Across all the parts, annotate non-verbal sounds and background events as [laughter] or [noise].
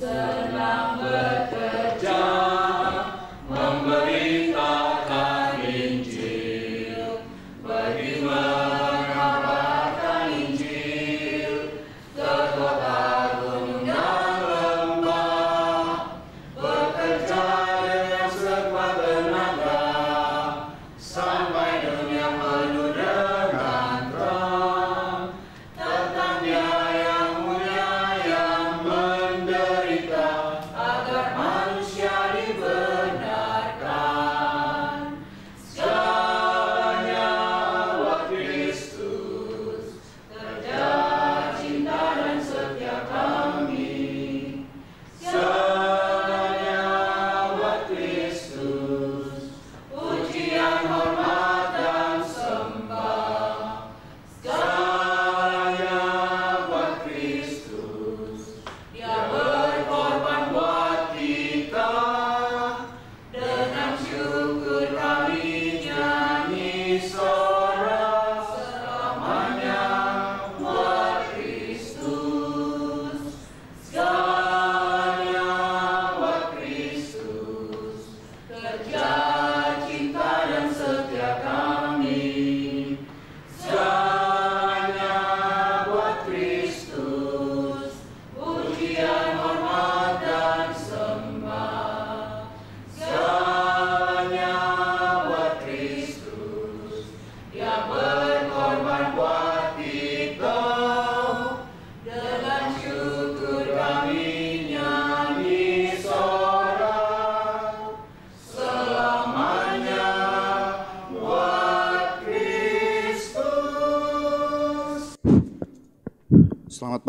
the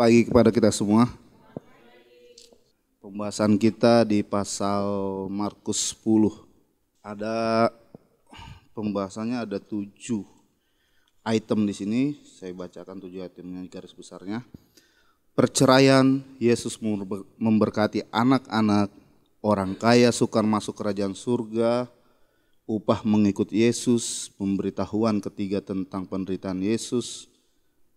pagi kepada kita semua. Pembahasan kita di pasal Markus 10. Ada pembahasannya ada tujuh item di sini. Saya bacakan tujuh itemnya garis besarnya. Perceraian, Yesus memberkati anak-anak, orang kaya sukar masuk kerajaan surga, upah mengikut Yesus, pemberitahuan ketiga tentang penderitaan Yesus,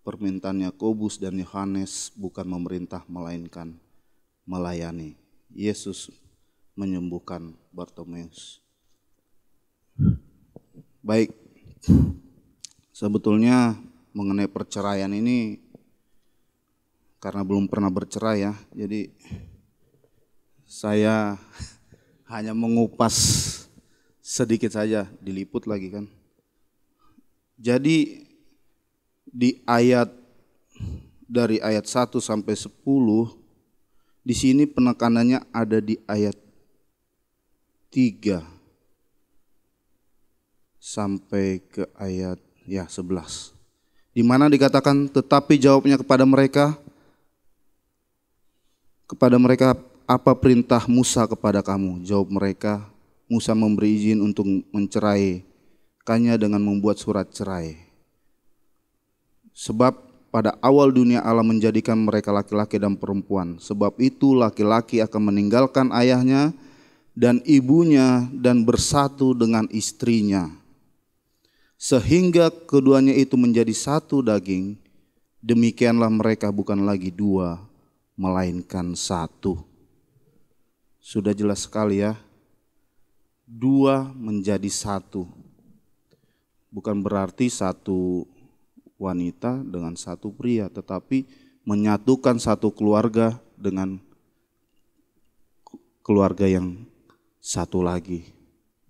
permintaan Yakobus dan Yohanes bukan memerintah melainkan melayani. Yesus menyembuhkan Bartomeus. Baik. Sebetulnya mengenai perceraian ini karena belum pernah bercerai ya. Jadi saya [laughs] hanya mengupas sedikit saja, diliput lagi kan. Jadi di ayat dari ayat 1 sampai 10 di sini penekanannya ada di ayat 3 sampai ke ayat ya 11. Di mana dikatakan tetapi jawabnya kepada mereka kepada mereka apa perintah Musa kepada kamu? Jawab mereka, Musa memberi izin untuk mencerai kanya dengan membuat surat cerai. Sebab pada awal dunia Allah menjadikan mereka laki-laki dan perempuan. Sebab itu laki-laki akan meninggalkan ayahnya dan ibunya dan bersatu dengan istrinya. Sehingga keduanya itu menjadi satu daging. Demikianlah mereka bukan lagi dua, melainkan satu. Sudah jelas sekali ya. Dua menjadi satu. Bukan berarti satu wanita dengan satu pria, tetapi menyatukan satu keluarga dengan keluarga yang satu lagi,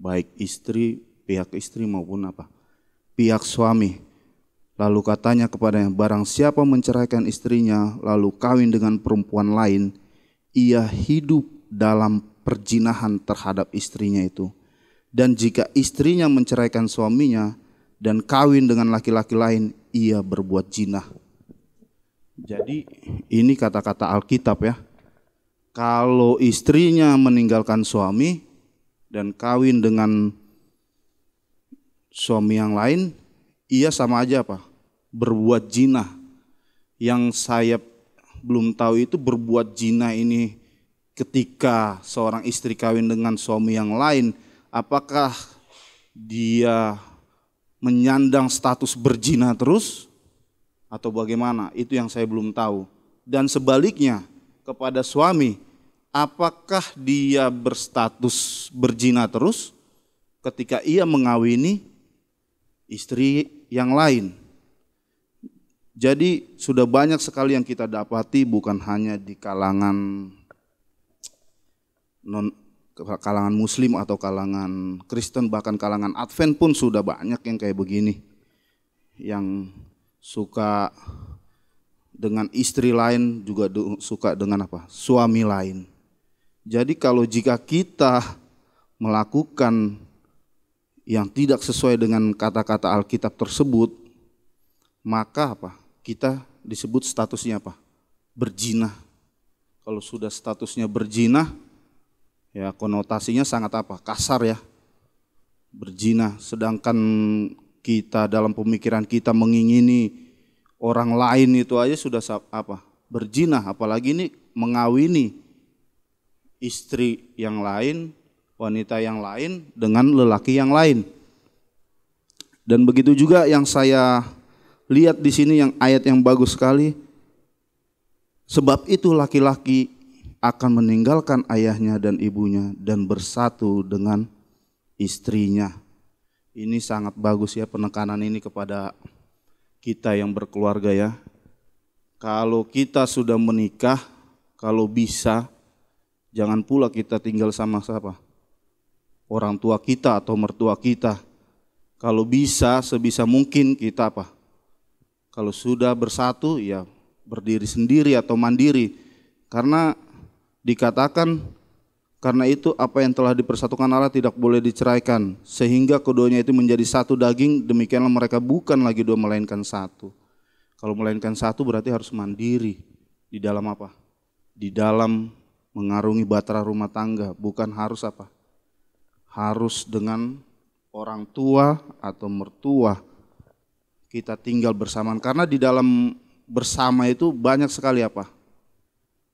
baik istri, pihak istri maupun apa, pihak suami. Lalu katanya kepadanya, barang siapa menceraikan istrinya lalu kawin dengan perempuan lain, ia hidup dalam perjinahan terhadap istrinya itu. Dan jika istrinya menceraikan suaminya dan kawin dengan laki-laki lain, ia berbuat zina. Jadi ini kata-kata Alkitab ya. Kalau istrinya meninggalkan suami dan kawin dengan suami yang lain, ia sama aja apa? Berbuat zina. Yang saya belum tahu itu berbuat zina ini ketika seorang istri kawin dengan suami yang lain, apakah dia menyandang status berzina terus atau bagaimana? Itu yang saya belum tahu. Dan sebaliknya kepada suami, apakah dia berstatus berzina terus ketika ia mengawini istri yang lain? Jadi sudah banyak sekali yang kita dapati bukan hanya di kalangan non kalangan muslim atau kalangan Kristen bahkan kalangan Advent pun sudah banyak yang kayak begini yang suka dengan istri lain juga suka dengan apa suami lain jadi kalau jika kita melakukan yang tidak sesuai dengan kata-kata Alkitab tersebut maka apa kita disebut statusnya apa berjinah kalau sudah statusnya berjinah ya konotasinya sangat apa kasar ya berzina sedangkan kita dalam pemikiran kita mengingini orang lain itu aja sudah apa berzina apalagi ini mengawini istri yang lain wanita yang lain dengan lelaki yang lain dan begitu juga yang saya lihat di sini yang ayat yang bagus sekali sebab itu laki-laki akan meninggalkan ayahnya dan ibunya dan bersatu dengan istrinya. Ini sangat bagus ya penekanan ini kepada kita yang berkeluarga ya. Kalau kita sudah menikah, kalau bisa jangan pula kita tinggal sama siapa? Orang tua kita atau mertua kita. Kalau bisa sebisa mungkin kita apa? Kalau sudah bersatu ya berdiri sendiri atau mandiri. Karena dikatakan karena itu apa yang telah dipersatukan Allah tidak boleh diceraikan sehingga keduanya itu menjadi satu daging demikianlah mereka bukan lagi dua melainkan satu. Kalau melainkan satu berarti harus mandiri di dalam apa? Di dalam mengarungi batara rumah tangga, bukan harus apa? Harus dengan orang tua atau mertua kita tinggal bersamaan karena di dalam bersama itu banyak sekali apa?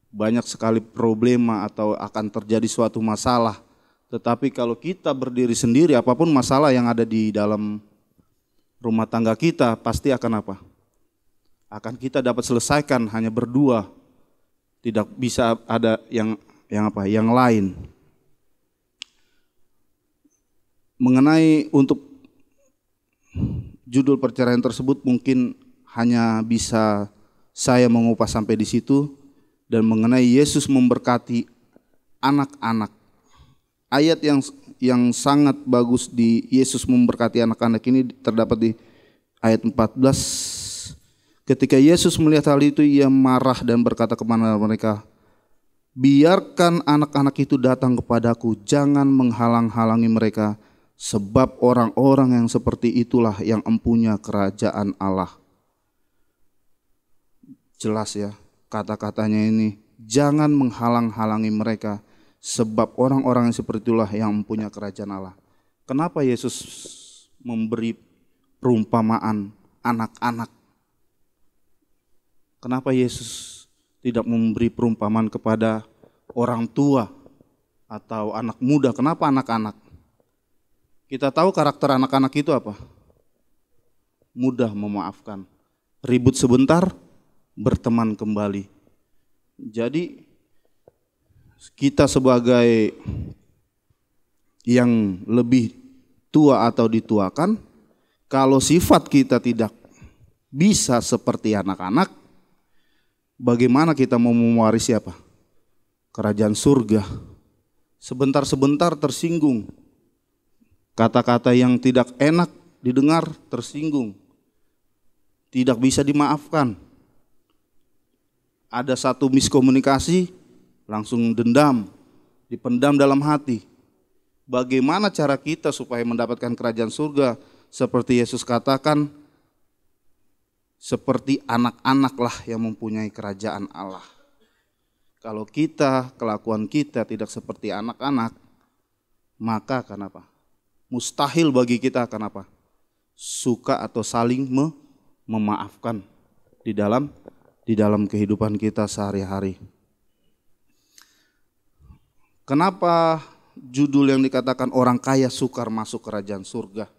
banyak sekali problema atau akan terjadi suatu masalah. Tetapi kalau kita berdiri sendiri, apapun masalah yang ada di dalam rumah tangga kita, pasti akan apa? Akan kita dapat selesaikan hanya berdua. Tidak bisa ada yang yang apa? Yang lain. Mengenai untuk judul perceraian tersebut mungkin hanya bisa saya mengupas sampai di situ dan mengenai Yesus memberkati anak-anak. Ayat yang yang sangat bagus di Yesus memberkati anak-anak ini terdapat di ayat 14. Ketika Yesus melihat hal itu ia marah dan berkata kepada mereka, "Biarkan anak-anak itu datang kepadaku, jangan menghalang-halangi mereka." sebab orang-orang yang seperti itulah yang empunya kerajaan Allah. Jelas ya, kata-katanya ini, jangan menghalang-halangi mereka sebab orang-orang yang seperti itulah yang punya kerajaan Allah. Kenapa Yesus memberi perumpamaan anak-anak? Kenapa Yesus tidak memberi perumpamaan kepada orang tua atau anak muda? Kenapa anak-anak? Kita tahu karakter anak-anak itu apa? Mudah memaafkan. Ribut sebentar, berteman kembali. Jadi kita sebagai yang lebih tua atau dituakan, kalau sifat kita tidak bisa seperti anak-anak, bagaimana kita mau mewarisi apa? Kerajaan surga. Sebentar-sebentar tersinggung. Kata-kata yang tidak enak didengar tersinggung. Tidak bisa dimaafkan ada satu miskomunikasi, langsung dendam, dipendam dalam hati. Bagaimana cara kita supaya mendapatkan kerajaan surga? Seperti Yesus katakan, seperti anak-anaklah yang mempunyai kerajaan Allah. Kalau kita, kelakuan kita tidak seperti anak-anak, maka akan apa? Mustahil bagi kita akan apa? Suka atau saling memaafkan di dalam di dalam kehidupan kita sehari-hari. Kenapa judul yang dikatakan orang kaya sukar masuk kerajaan surga?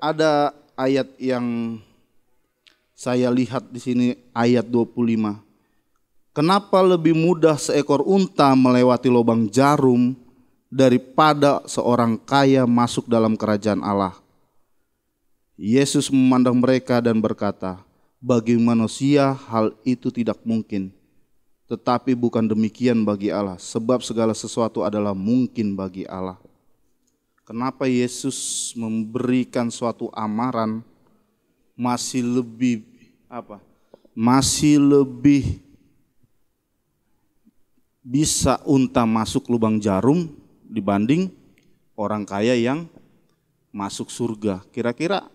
Ada ayat yang saya lihat di sini ayat 25. Kenapa lebih mudah seekor unta melewati lubang jarum daripada seorang kaya masuk dalam kerajaan Allah? Yesus memandang mereka dan berkata, bagi manusia hal itu tidak mungkin. Tetapi bukan demikian bagi Allah, sebab segala sesuatu adalah mungkin bagi Allah. Kenapa Yesus memberikan suatu amaran masih lebih apa? Masih lebih bisa unta masuk lubang jarum dibanding orang kaya yang masuk surga. Kira-kira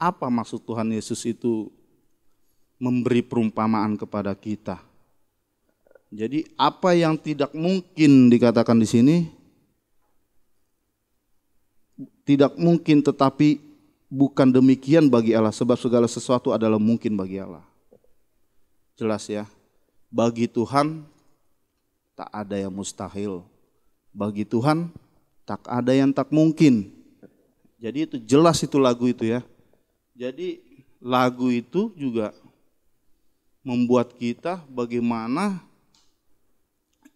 apa maksud Tuhan Yesus itu memberi perumpamaan kepada kita. Jadi apa yang tidak mungkin dikatakan di sini tidak mungkin tetapi bukan demikian bagi Allah sebab segala sesuatu adalah mungkin bagi Allah. Jelas ya. Bagi Tuhan tak ada yang mustahil. Bagi Tuhan tak ada yang tak mungkin. Jadi itu jelas itu lagu itu ya. Jadi lagu itu juga membuat kita bagaimana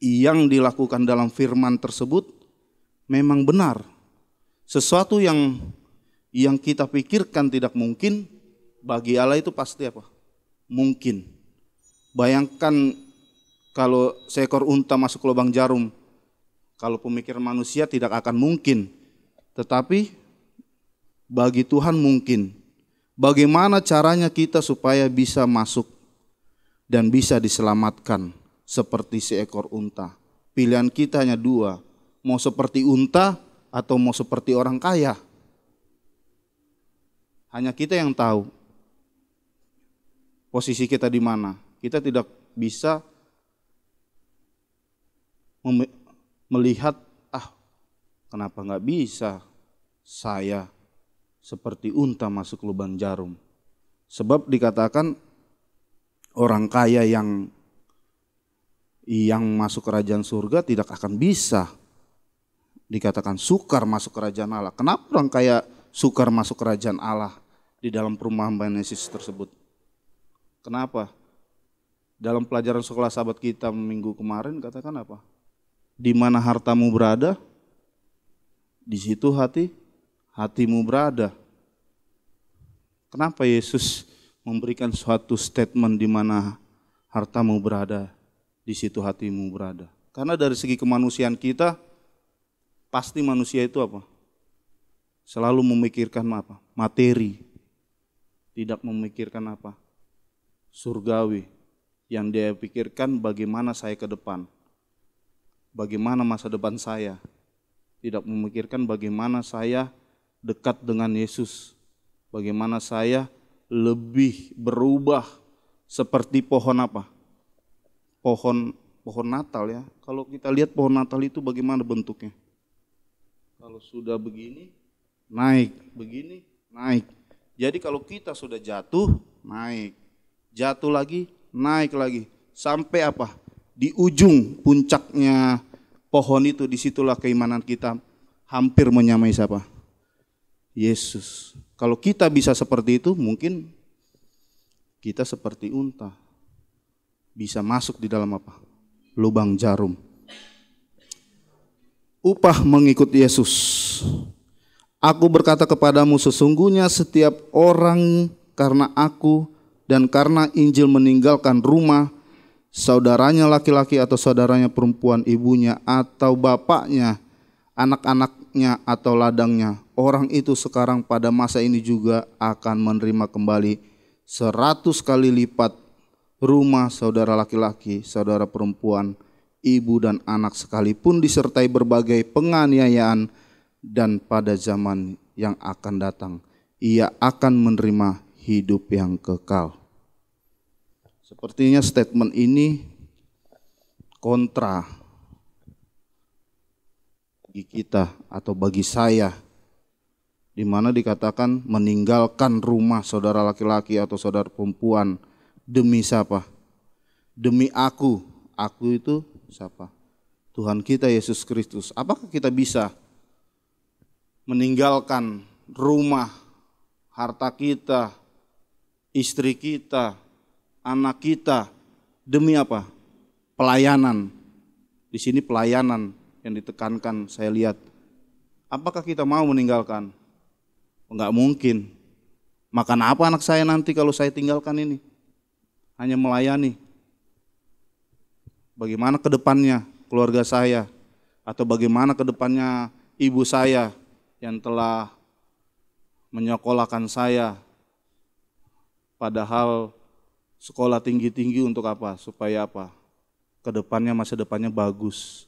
yang dilakukan dalam firman tersebut memang benar. Sesuatu yang yang kita pikirkan tidak mungkin bagi Allah itu pasti apa? Mungkin. Bayangkan kalau seekor unta masuk lubang jarum, kalau pemikiran manusia tidak akan mungkin. Tetapi bagi Tuhan mungkin. Bagaimana caranya kita supaya bisa masuk dan bisa diselamatkan seperti seekor unta. Pilihan kita hanya dua, mau seperti unta atau mau seperti orang kaya. Hanya kita yang tahu posisi kita di mana. Kita tidak bisa melihat, ah kenapa nggak bisa saya seperti unta masuk lubang jarum. Sebab dikatakan orang kaya yang yang masuk kerajaan surga tidak akan bisa dikatakan sukar masuk kerajaan Allah. Kenapa orang kaya sukar masuk kerajaan Allah di dalam perumahan Benesis tersebut? Kenapa? Dalam pelajaran sekolah sahabat kita minggu kemarin katakan apa? Di mana hartamu berada, di situ hati hatimu berada. Kenapa Yesus memberikan suatu statement di mana hartamu berada, di situ hatimu berada. Karena dari segi kemanusiaan kita, pasti manusia itu apa? Selalu memikirkan apa? Materi. Tidak memikirkan apa? Surgawi. Yang dia pikirkan bagaimana saya ke depan. Bagaimana masa depan saya. Tidak memikirkan bagaimana saya dekat dengan Yesus. Bagaimana saya lebih berubah seperti pohon apa? Pohon pohon Natal ya. Kalau kita lihat pohon Natal itu bagaimana bentuknya? Kalau sudah begini naik, begini naik. Jadi kalau kita sudah jatuh, naik. Jatuh lagi, naik lagi. Sampai apa? Di ujung puncaknya pohon itu disitulah keimanan kita hampir menyamai siapa? Yesus. Kalau kita bisa seperti itu, mungkin kita seperti unta. Bisa masuk di dalam apa? Lubang jarum. Upah mengikut Yesus. Aku berkata kepadamu sesungguhnya setiap orang karena aku dan karena Injil meninggalkan rumah, saudaranya laki-laki atau saudaranya perempuan, ibunya atau bapaknya, anak-anak miliknya atau ladangnya, orang itu sekarang pada masa ini juga akan menerima kembali seratus kali lipat rumah saudara laki-laki, saudara perempuan, ibu dan anak sekalipun disertai berbagai penganiayaan dan pada zaman yang akan datang ia akan menerima hidup yang kekal. Sepertinya statement ini kontra bagi kita atau bagi saya di mana dikatakan meninggalkan rumah saudara laki-laki atau saudara perempuan demi siapa? Demi aku. Aku itu siapa? Tuhan kita Yesus Kristus. Apakah kita bisa meninggalkan rumah, harta kita, istri kita, anak kita demi apa? Pelayanan. Di sini pelayanan yang ditekankan saya lihat. Apakah kita mau meninggalkan? Enggak oh, mungkin. Makan apa anak saya nanti kalau saya tinggalkan ini? Hanya melayani. Bagaimana ke depannya keluarga saya? Atau bagaimana ke depannya ibu saya yang telah menyekolahkan saya? Padahal sekolah tinggi-tinggi untuk apa? Supaya apa? Kedepannya masa depannya bagus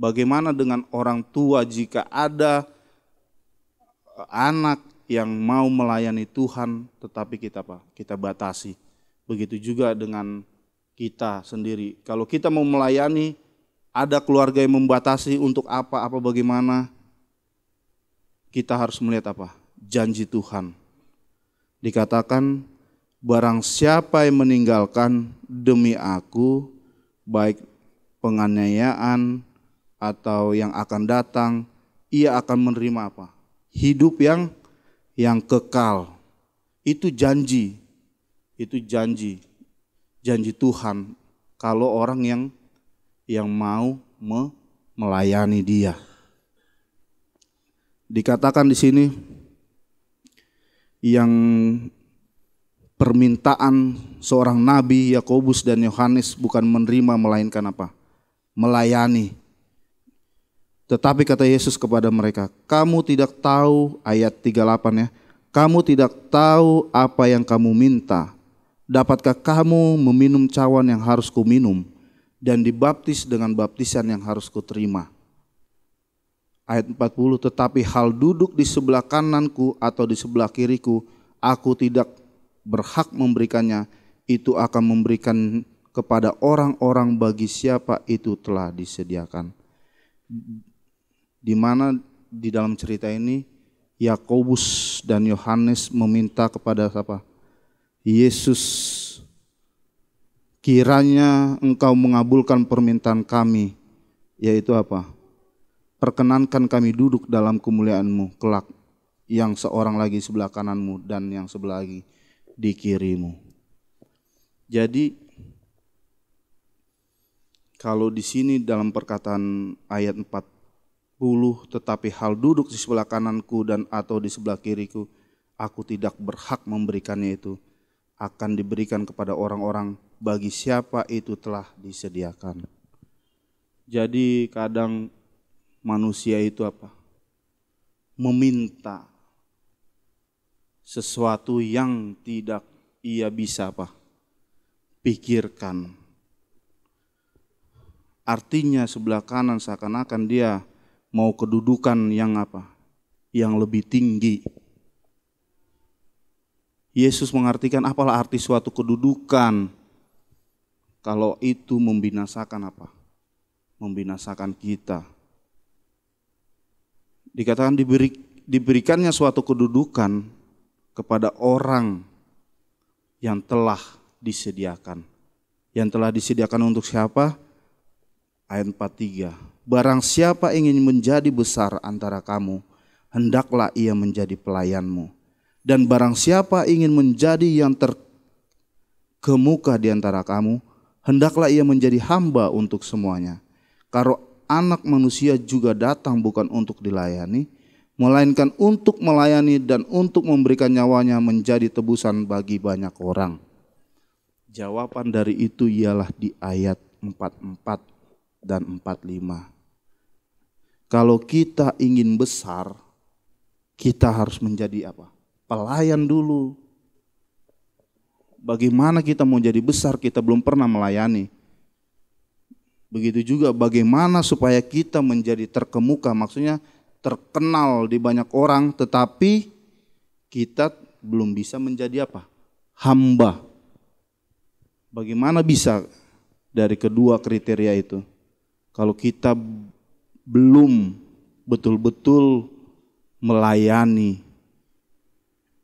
Bagaimana dengan orang tua jika ada eh, anak yang mau melayani Tuhan tetapi kita apa? Kita batasi. Begitu juga dengan kita sendiri. Kalau kita mau melayani ada keluarga yang membatasi untuk apa, apa bagaimana, kita harus melihat apa? Janji Tuhan. Dikatakan, barang siapa yang meninggalkan demi aku, baik penganiayaan, atau yang akan datang, ia akan menerima apa? Hidup yang yang kekal. Itu janji. Itu janji. Janji Tuhan kalau orang yang yang mau me, melayani dia. Dikatakan di sini yang permintaan seorang nabi Yakobus dan Yohanes bukan menerima melainkan apa? melayani. Tetapi kata Yesus kepada mereka, kamu tidak tahu ayat 38 ya. Kamu tidak tahu apa yang kamu minta. Dapatkah kamu meminum cawan yang harus kuminum dan dibaptis dengan baptisan yang harus kuterima? Ayat 40, tetapi hal duduk di sebelah kananku atau di sebelah kiriku, aku tidak berhak memberikannya, itu akan memberikan kepada orang-orang bagi siapa itu telah disediakan di mana di dalam cerita ini Yakobus dan Yohanes meminta kepada apa? Yesus, kiranya engkau mengabulkan permintaan kami, yaitu apa? Perkenankan kami duduk dalam kemuliaanmu kelak, yang seorang lagi sebelah kananmu dan yang sebelah lagi di kirimu. Jadi kalau di sini dalam perkataan ayat 4 Puluh, tetapi hal duduk di sebelah kananku dan atau di sebelah kiriku, aku tidak berhak memberikannya itu. Akan diberikan kepada orang-orang bagi siapa itu telah disediakan. Jadi kadang manusia itu apa? Meminta sesuatu yang tidak ia bisa apa? Pikirkan. Artinya sebelah kanan seakan-akan dia mau kedudukan yang apa? Yang lebih tinggi. Yesus mengartikan apalah arti suatu kedudukan kalau itu membinasakan apa? Membinasakan kita. Dikatakan diberi, diberikannya suatu kedudukan kepada orang yang telah disediakan. Yang telah disediakan untuk siapa? Ayat 43 Barang siapa ingin menjadi besar antara kamu, hendaklah ia menjadi pelayanmu. Dan barang siapa ingin menjadi yang terkemuka di antara kamu, hendaklah ia menjadi hamba untuk semuanya. Karena anak manusia juga datang bukan untuk dilayani, melainkan untuk melayani dan untuk memberikan nyawanya menjadi tebusan bagi banyak orang. Jawaban dari itu ialah di ayat 44 dan 45 kalau kita ingin besar, kita harus menjadi apa? Pelayan dulu. Bagaimana kita mau jadi besar, kita belum pernah melayani. Begitu juga bagaimana supaya kita menjadi terkemuka, maksudnya terkenal di banyak orang, tetapi kita belum bisa menjadi apa? Hamba. Bagaimana bisa dari kedua kriteria itu? Kalau kita belum betul-betul melayani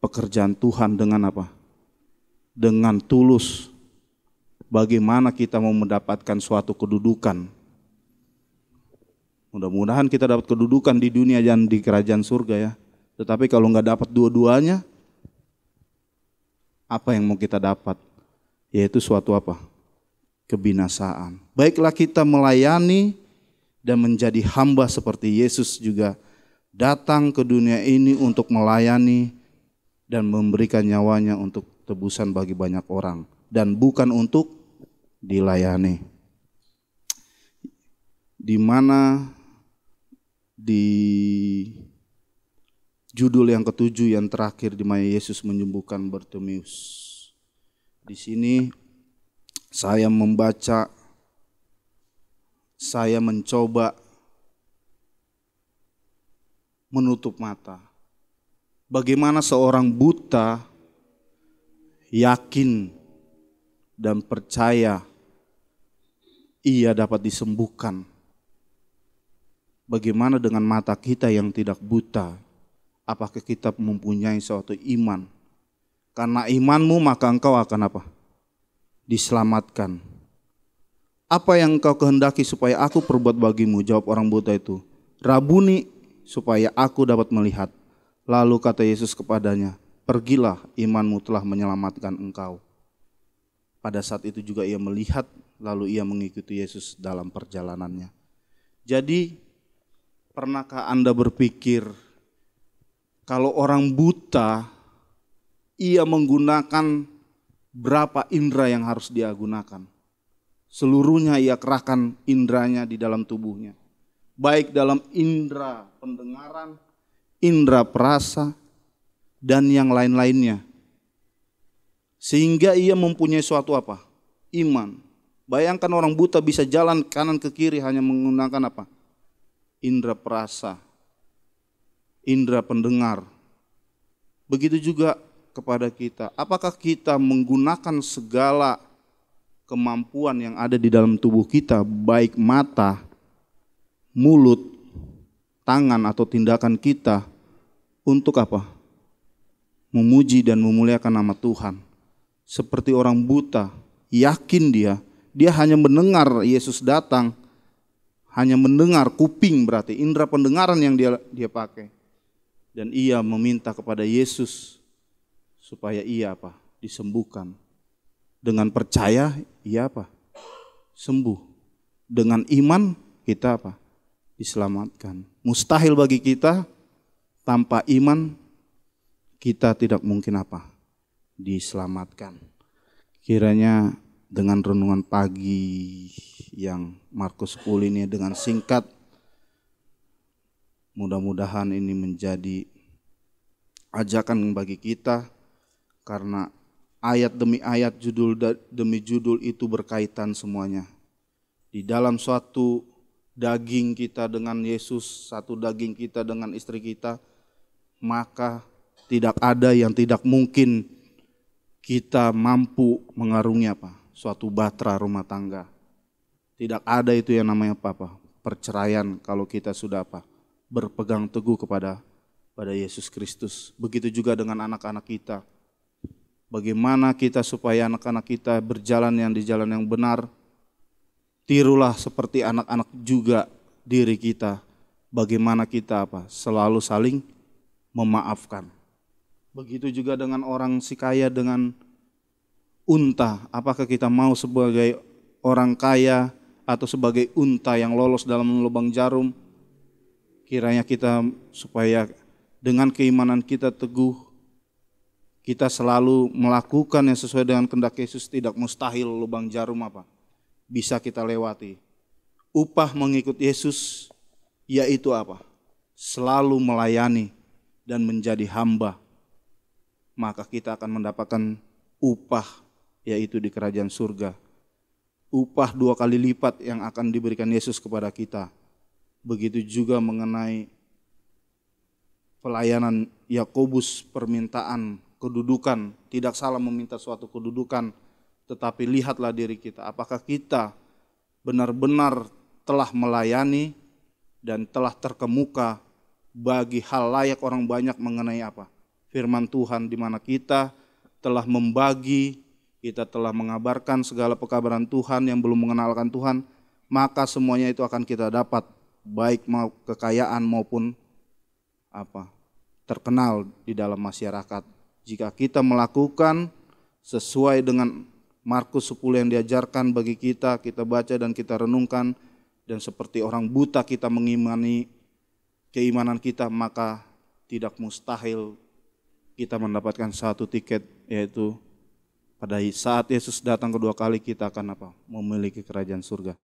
pekerjaan Tuhan dengan apa? Dengan tulus. Bagaimana kita mau mendapatkan suatu kedudukan? Mudah-mudahan kita dapat kedudukan di dunia dan di kerajaan surga ya. Tetapi kalau nggak dapat dua-duanya, apa yang mau kita dapat? Yaitu suatu apa? Kebinasaan. Baiklah kita melayani dan menjadi hamba seperti Yesus juga datang ke dunia ini untuk melayani dan memberikan nyawanya untuk tebusan bagi banyak orang dan bukan untuk dilayani. Di mana di judul yang ketujuh yang terakhir di mana Yesus menyembuhkan Bartimeus. Di sini saya membaca saya mencoba menutup mata. Bagaimana seorang buta yakin dan percaya ia dapat disembuhkan. Bagaimana dengan mata kita yang tidak buta? Apakah kita mempunyai suatu iman? Karena imanmu maka engkau akan apa? Diselamatkan. Apa yang kau kehendaki supaya aku perbuat bagimu? Jawab orang buta itu. Rabuni supaya aku dapat melihat. Lalu kata Yesus kepadanya, pergilah imanmu telah menyelamatkan engkau. Pada saat itu juga ia melihat, lalu ia mengikuti Yesus dalam perjalanannya. Jadi, pernahkah Anda berpikir kalau orang buta ia menggunakan berapa indera yang harus dia gunakan? Seluruhnya ia kerahkan indranya di dalam tubuhnya. Baik dalam indra pendengaran, indra perasa, dan yang lain-lainnya. Sehingga ia mempunyai suatu apa? Iman. Bayangkan orang buta bisa jalan kanan ke kiri hanya menggunakan apa? Indra perasa, indra pendengar. Begitu juga kepada kita. Apakah kita menggunakan segala kemampuan yang ada di dalam tubuh kita, baik mata, mulut, tangan atau tindakan kita untuk apa? Memuji dan memuliakan nama Tuhan. Seperti orang buta, yakin dia, dia hanya mendengar Yesus datang, hanya mendengar kuping berarti indera pendengaran yang dia dia pakai. Dan ia meminta kepada Yesus supaya ia apa? disembuhkan. Dengan percaya ia apa? Sembuh. Dengan iman kita apa? Diselamatkan. Mustahil bagi kita tanpa iman kita tidak mungkin apa? Diselamatkan. Kiranya dengan renungan pagi yang Markus 10 ini dengan singkat mudah-mudahan ini menjadi ajakan bagi kita karena ayat demi ayat, judul demi judul itu berkaitan semuanya. Di dalam suatu daging kita dengan Yesus, satu daging kita dengan istri kita, maka tidak ada yang tidak mungkin kita mampu mengarungi apa? Suatu batra rumah tangga. Tidak ada itu yang namanya apa? -apa perceraian kalau kita sudah apa? Berpegang teguh kepada pada Yesus Kristus. Begitu juga dengan anak-anak kita bagaimana kita supaya anak-anak kita berjalan yang di jalan yang benar. Tirulah seperti anak-anak juga diri kita. Bagaimana kita apa? Selalu saling memaafkan. Begitu juga dengan orang si kaya dengan unta. Apakah kita mau sebagai orang kaya atau sebagai unta yang lolos dalam lubang jarum? Kiranya kita supaya dengan keimanan kita teguh kita selalu melakukan yang sesuai dengan kehendak Yesus tidak mustahil lubang jarum apa bisa kita lewati. Upah mengikut Yesus yaitu apa? Selalu melayani dan menjadi hamba. Maka kita akan mendapatkan upah yaitu di kerajaan surga. Upah dua kali lipat yang akan diberikan Yesus kepada kita. Begitu juga mengenai pelayanan Yakobus permintaan kedudukan, tidak salah meminta suatu kedudukan, tetapi lihatlah diri kita, apakah kita benar-benar telah melayani dan telah terkemuka bagi hal layak orang banyak mengenai apa? Firman Tuhan di mana kita telah membagi, kita telah mengabarkan segala pekabaran Tuhan yang belum mengenalkan Tuhan, maka semuanya itu akan kita dapat baik mau kekayaan maupun apa terkenal di dalam masyarakat jika kita melakukan sesuai dengan Markus 10 yang diajarkan bagi kita, kita baca dan kita renungkan dan seperti orang buta kita mengimani keimanan kita maka tidak mustahil kita mendapatkan satu tiket yaitu pada saat Yesus datang kedua kali kita akan apa? memiliki kerajaan surga.